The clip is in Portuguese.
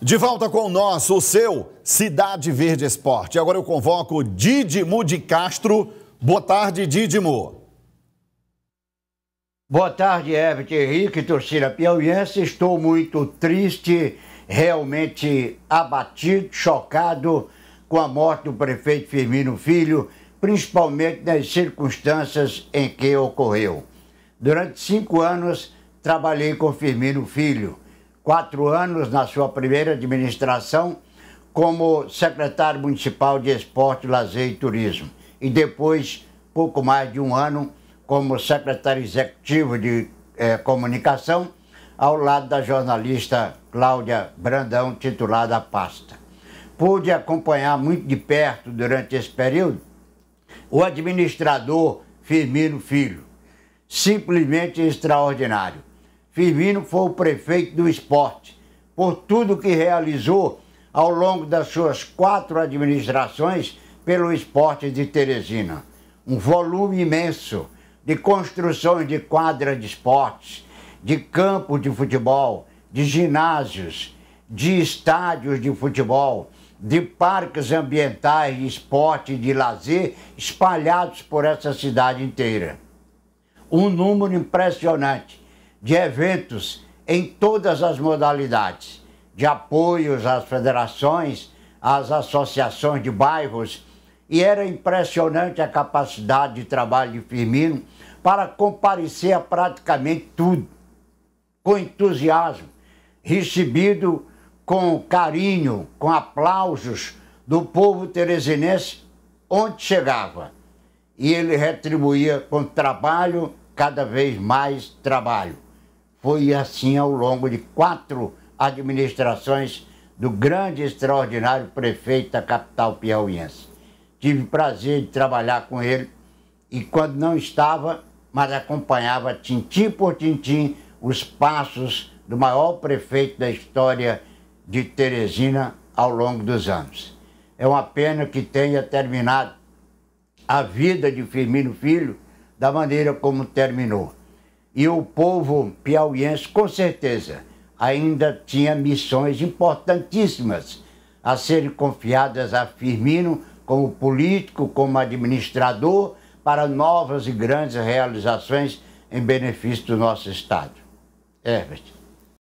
De volta com o nosso, o seu Cidade Verde Esporte. Agora eu convoco Didimo de Castro. Boa tarde, Didimo. Boa tarde, Everton Henrique, torcida piauiense. Estou muito triste, realmente abatido, chocado com a morte do prefeito Firmino Filho, principalmente nas circunstâncias em que ocorreu. Durante cinco anos, trabalhei com Firmino Filho quatro anos na sua primeira administração como secretário municipal de Esporte, Lazer e Turismo e depois pouco mais de um ano como secretário executivo de eh, comunicação ao lado da jornalista Cláudia Brandão, titular da pasta. Pude acompanhar muito de perto durante esse período o administrador Firmino Filho, simplesmente extraordinário. Firmino foi o prefeito do esporte. Por tudo que realizou ao longo das suas quatro administrações pelo esporte de Teresina. Um volume imenso de construções de quadras de esportes, de campos de futebol, de ginásios, de estádios de futebol, de parques ambientais de esporte e de lazer espalhados por essa cidade inteira. Um número impressionante de eventos em todas as modalidades, de apoios às federações, às associações de bairros, e era impressionante a capacidade de trabalho de Firmino para comparecer a praticamente tudo, com entusiasmo, recebido com carinho, com aplausos do povo teresinense onde chegava. E ele retribuía com trabalho, cada vez mais trabalho. Foi assim ao longo de quatro administrações do grande e extraordinário prefeito da capital piauiense. Tive prazer de trabalhar com ele e quando não estava, mas acompanhava tintim por tintim os passos do maior prefeito da história de Teresina ao longo dos anos. É uma pena que tenha terminado a vida de Firmino Filho da maneira como terminou e o povo piauiense, com certeza, ainda tinha missões importantíssimas a serem confiadas a Firmino como político, como administrador, para novas e grandes realizações em benefício do nosso Estado. Herbert.